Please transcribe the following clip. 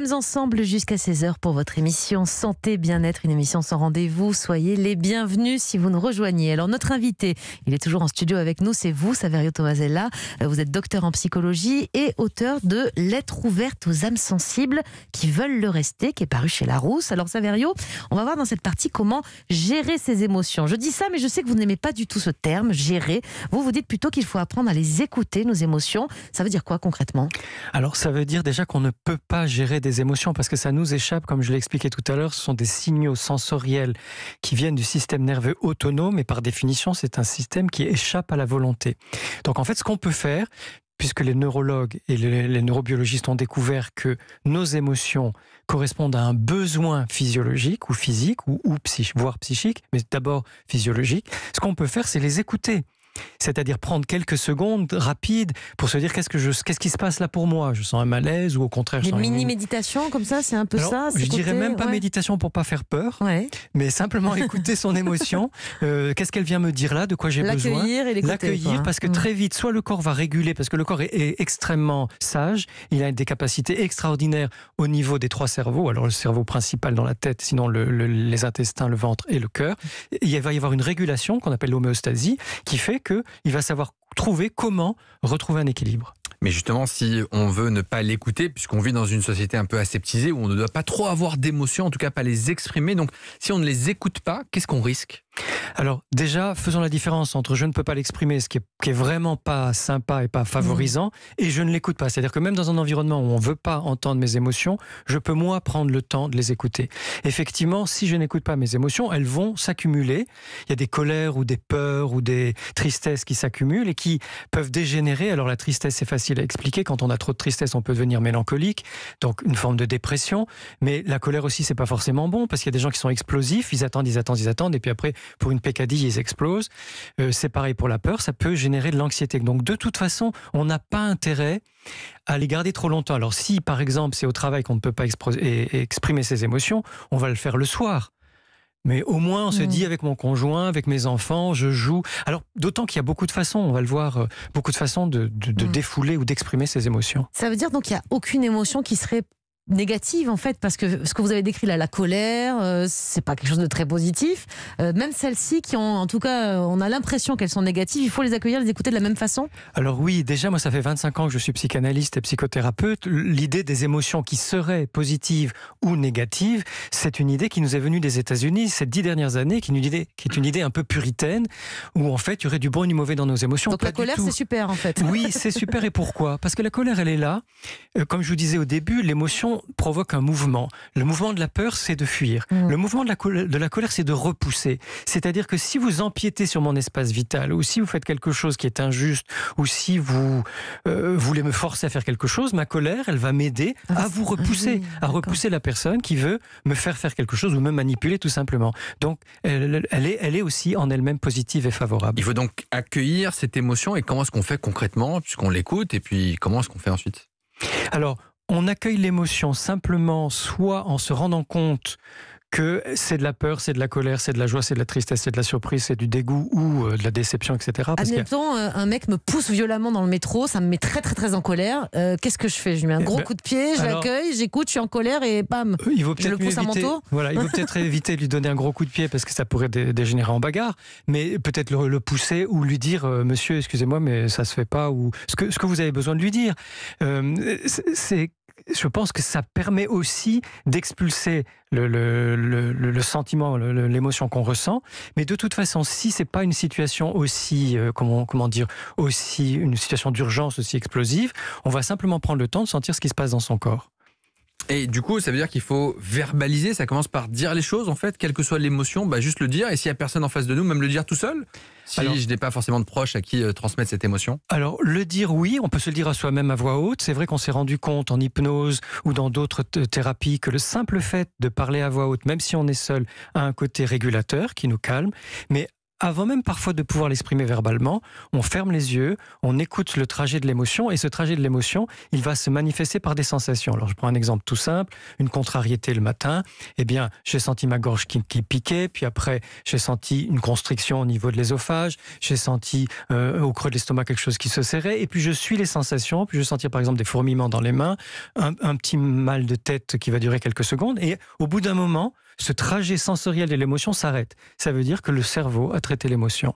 Nous sommes ensemble jusqu'à 16h pour votre émission Santé Bien-être, une émission sans rendez-vous. Soyez les bienvenus si vous nous rejoignez. Alors notre invité, il est toujours en studio avec nous, c'est vous, Saverio Tomasella. Euh, vous êtes docteur en psychologie et auteur de Lettre ouverte aux âmes sensibles qui veulent le rester, qui est paru chez Larousse. Alors Saverio, on va voir dans cette partie comment gérer ses émotions. Je dis ça, mais je sais que vous n'aimez pas du tout ce terme, gérer. Vous vous dites plutôt qu'il faut apprendre à les écouter, nos émotions. Ça veut dire quoi concrètement Alors ça veut dire déjà qu'on ne peut pas gérer des émotions parce que ça nous échappe, comme je l'expliquais tout à l'heure, ce sont des signaux sensoriels qui viennent du système nerveux autonome et par définition, c'est un système qui échappe à la volonté. Donc en fait, ce qu'on peut faire, puisque les neurologues et les, neurobiologistes ont découvert que nos émotions correspondent à un besoin physiologique ou physique ou, ou voire psychique, mais d'abord physiologique, ce qu'on peut faire, c'est les écouter c'est-à-dire prendre quelques secondes rapides pour se dire qu'est-ce que je, qu'est-ce qui se passe là pour moi Je sens un malaise ou au contraire. une mini méditation comme ça, c'est un peu ça. Je dirais même pas méditation pour pas faire peur, mais simplement écouter son émotion. Euh, qu'est-ce qu'elle vient me dire là De quoi j'ai besoin L'accueillir et L'accueillir parce que très mm. vite, soit le corps va réguler parce que le corps est, extrêmement sage. Il a des capacités extraordinaires au niveau des trois cerveaux. Alors le cerveau principal dans la tête, sinon les intestins, le ventre et le cœur. Il va y avoir une régulation qu'on appelle l'homéostasie qui fait qu'il va savoir trouver comment retrouver un équilibre. Mais justement, si on veut ne pas l'écouter, puisqu'on vit dans une société un peu aseptisée où on ne doit pas trop avoir d'émotions, en tout cas pas les exprimer, donc si on ne les écoute pas, qu'est-ce qu'on risque alors déjà, faisons la différence entre je ne peux pas l'exprimer, ce qui est, vraiment pas sympa et pas favorisant, mmh. et je ne l'écoute pas. C'est-à-dire que même dans un environnement où on ne veut pas entendre mes émotions, je peux moi prendre le temps de les écouter. Effectivement, si je n'écoute pas mes émotions, elles vont s'accumuler. Il y a des colères ou des peurs ou des tristesses qui s'accumulent et qui peuvent dégénérer. Alors la tristesse, c'est facile à expliquer. Quand on a trop de tristesse, on peut devenir mélancolique, donc une forme de dépression. Mais la colère aussi, c'est pas forcément bon parce qu'il y a des gens qui sont explosifs, ils attendent, ils attendent, ils attendent, et puis après pour une peccadille, ils explosent. Euh, c'est pareil pour la peur, ça peut générer de l'anxiété. Donc de toute façon, on n'a pas intérêt à les garder trop longtemps. Alors si, par exemple, c'est au travail qu'on ne peut pas exprimer ses émotions, on va le faire le soir. Mais au moins, on se mm. dit avec mon conjoint, avec mes enfants, je joue. Alors, d'autant qu'il y a beaucoup de façons, on va le voir, euh, beaucoup de façons de, mm. défouler ou d'exprimer ses émotions. Ça veut dire donc qu'il n'y a aucune émotion qui serait négative en fait parce que ce que vous avez décrit là la colère euh, c'est pas quelque chose de très positif euh, même celles-ci qui ont en tout cas euh, on a l'impression qu'elles sont négatives il faut les accueillir les écouter de la même façon alors oui déjà moi ça fait 25 ans que je suis psychanalyste et psychothérapeute l'idée des émotions qui seraient positives ou négatives c'est une idée qui nous est venue des États-Unis ces dix dernières années qui est une idée qui est une idée un peu puritaine où en fait il y aurait du bon et du mauvais dans nos émotions donc la colère c'est super en fait oui c'est super et pourquoi parce que la colère elle est là comme je vous disais au début l'émotion provoque un mouvement. Le mouvement de la peur, c'est de fuir. Mmh. Le mouvement de la, colère, c'est de repousser. C'est-à-dire que si vous empiétez sur mon espace vital, ou si vous faites quelque chose qui est injuste, ou si vous euh, voulez me forcer à faire quelque chose, ma colère, elle va m'aider ah, à vous repousser, ah à repousser la personne qui veut me faire faire quelque chose ou me manipuler tout simplement. Donc, elle, est, elle est aussi en elle-même positive et favorable. Il faut donc accueillir cette émotion et comment est-ce qu'on fait concrètement, puisqu'on l'écoute, et puis comment est-ce qu'on fait ensuite alors, on accueille l'émotion simplement soit en se rendant compte que c'est de la peur, c'est de la colère, c'est de la joie, c'est de la tristesse, c'est de la surprise, c'est du dégoût ou euh, de la déception, etc. Parce Admettons, temps, euh, un mec me pousse violemment dans le métro, ça me met très très très en colère. Euh, qu'est-ce que je fais Je lui mets un eh gros ben, coup de pied, je l'accueille, j'écoute, je suis en colère et bam Il le pousse éviter, à mon tour. Voilà, il vaut peut-être éviter de lui donner un gros coup de pied parce que ça pourrait dégénérer en bagarre, mais peut-être le, pousser ou lui dire Monsieur, excusez-moi, mais ça se fait pas, ou ce que, ce que vous avez besoin de lui dire. c'est je pense que ça permet aussi d'expulser le, sentiment, l'émotion qu'on ressent. Mais de toute façon, si c'est pas une situation aussi, euh, comment dire, aussi une situation d'urgence aussi explosive, on va simplement prendre le temps de sentir ce qui se passe dans son corps. Et du coup, ça veut dire qu'il faut verbaliser, ça commence par dire les choses, en fait, quelle que soit l'émotion, bah, juste le dire. Et s'il n'y a personne en face de nous, même le dire tout seul si je n'ai pas forcément de proche à qui euh, transmettre cette émotion Alors, le dire oui, on peut se le dire à soi-même à voix haute. C'est vrai qu'on s'est rendu compte en hypnose ou dans d'autres thérapies que le simple fait de parler à voix haute, même si on est seul, a un côté régulateur qui nous calme. Mais avant même parfois de pouvoir l'exprimer verbalement, on ferme les yeux, on écoute le trajet de l'émotion, et ce trajet de l'émotion, il va se manifester par des sensations. Alors je prends un exemple tout simple, une contrariété le matin, eh bien j'ai senti ma gorge qui, piquait, puis après j'ai senti une constriction au niveau de l'ésophage, j'ai senti euh, au creux de l'estomac quelque chose qui se serrait, et puis je suis les sensations, puis je vais sentir par exemple des fourmillements dans les mains, un petit mal de tête qui va durer quelques secondes, et au bout d'un moment, ce trajet sensoriel de l'émotion s'arrête. Ça veut dire que le cerveau a traité l'émotion.